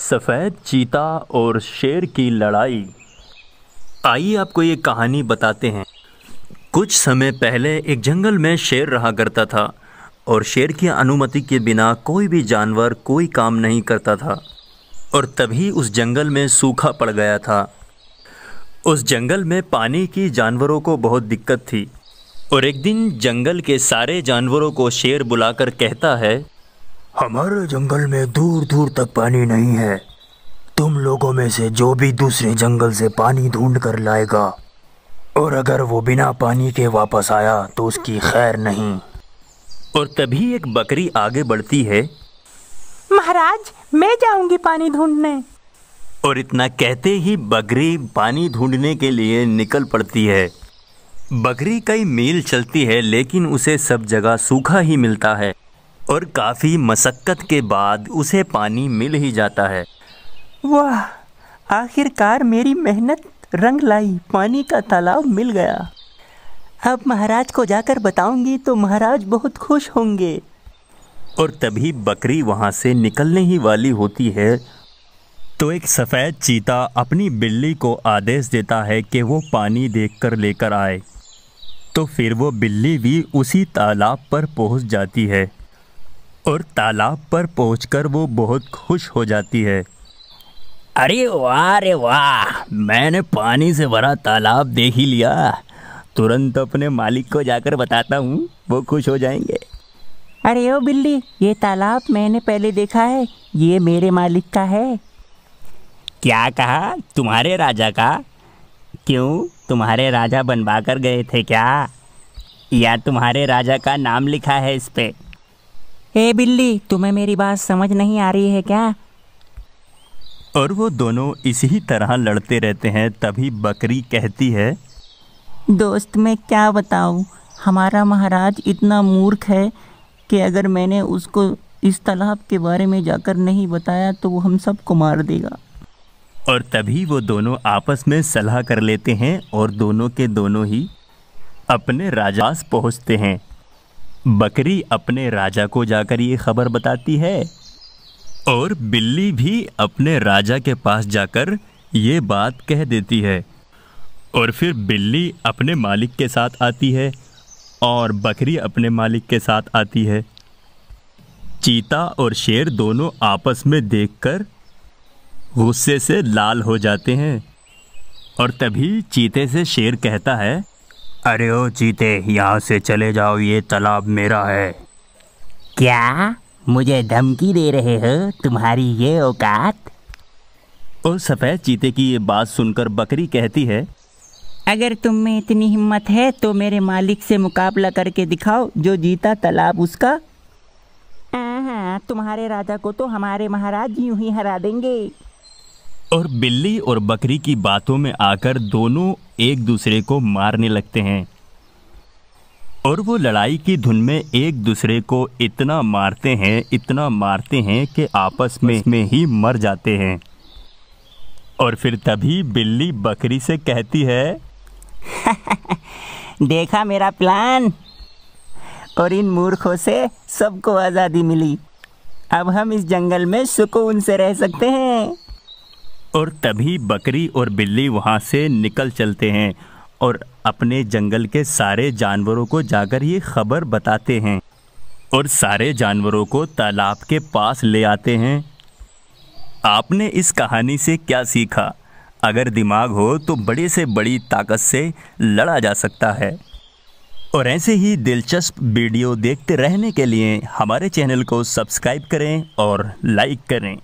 सफ़ेद चीता और शेर की लड़ाई आइए आपको ये कहानी बताते हैं कुछ समय पहले एक जंगल में शेर रहा करता था और शेर की अनुमति के बिना कोई भी जानवर कोई काम नहीं करता था और तभी उस जंगल में सूखा पड़ गया था उस जंगल में पानी की जानवरों को बहुत दिक्कत थी और एक दिन जंगल के सारे जानवरों को शेर बुलाकर कहता है हमारे जंगल में दूर दूर तक पानी नहीं है तुम लोगों में से जो भी दूसरे जंगल से पानी ढूंढ कर लाएगा और अगर वो बिना पानी के वापस आया तो उसकी खैर नहीं और तभी एक बकरी आगे बढ़ती है महाराज मैं जाऊंगी पानी ढूंढने और इतना कहते ही बकरी पानी ढूंढने के लिए निकल पड़ती है बकरी कई मील चलती है लेकिन उसे सब जगह सूखा ही मिलता है और काफ़ी मशक्क़त के बाद उसे पानी मिल ही जाता है वाह आखिरकार मेरी मेहनत रंग लाई पानी का तालाब मिल गया अब महाराज को जाकर बताऊंगी तो महाराज बहुत खुश होंगे और तभी बकरी वहाँ से निकलने ही वाली होती है तो एक सफ़ेद चीता अपनी बिल्ली को आदेश देता है कि वो पानी देखकर लेकर आए तो फिर वो बिल्ली भी उसी तालाब पर पहुँच जाती है और तालाब पर पहुंचकर वो बहुत खुश हो जाती है अरे वाह रे वाह मैंने पानी से भरा तालाब देख ही लिया तुरंत अपने मालिक को जाकर बताता हूँ वो खुश हो जाएंगे अरे ओ बिल्ली ये तालाब मैंने पहले देखा है ये मेरे मालिक का है क्या कहा तुम्हारे राजा का क्यों तुम्हारे राजा बनवा कर गए थे क्या या तुम्हारे राजा का नाम लिखा है इस पर हे बिल्ली तुम्हें मेरी बात समझ नहीं आ रही है क्या और वो दोनों इसी तरह लड़ते रहते हैं तभी बकरी कहती है दोस्त मैं क्या बताऊँ हमारा महाराज इतना मूर्ख है कि अगर मैंने उसको इस तालाब के बारे में जाकर नहीं बताया तो वो हम सबको मार देगा और तभी वो दोनों आपस में सलाह कर लेते हैं और दोनों के दोनों ही अपने राजास पहुंचते हैं बकरी अपने राजा को जाकर ये खबर बताती है और बिल्ली भी अपने राजा के पास जाकर ये बात कह देती है और फिर बिल्ली अपने मालिक के साथ आती है और बकरी अपने मालिक के साथ आती है चीता और शेर दोनों आपस में देखकर गुस्से से लाल हो जाते हैं और तभी चीते से शेर कहता है अरे ओ चीते यहाँ से चले जाओ ये तालाब मेरा है क्या मुझे धमकी दे रहे हो तुम्हारी ये औकात ओ सफ़ेद चीते की ये बात सुनकर बकरी कहती है अगर तुम में इतनी हिम्मत है तो मेरे मालिक से मुकाबला करके दिखाओ जो जीता तालाब उसका तुम्हारे राजा को तो हमारे महाराज यूं ही हरा देंगे और बिल्ली और बकरी की बातों में आकर दोनों एक दूसरे को मारने लगते हैं और वो लड़ाई की धुन में एक दूसरे को इतना मारते हैं इतना मारते हैं कि आपस में में ही मर जाते हैं और फिर तभी बिल्ली बकरी से कहती है देखा मेरा प्लान और इन मूर्खों से सबको आज़ादी मिली अब हम इस जंगल में सुकून से रह सकते हैं और तभी बकरी और बिल्ली वहाँ से निकल चलते हैं और अपने जंगल के सारे जानवरों को जाकर ये खबर बताते हैं और सारे जानवरों को तालाब के पास ले आते हैं आपने इस कहानी से क्या सीखा अगर दिमाग हो तो बड़े से बड़ी ताकत से लड़ा जा सकता है और ऐसे ही दिलचस्प वीडियो देखते रहने के लिए हमारे चैनल को सब्सक्राइब करें और लाइक करें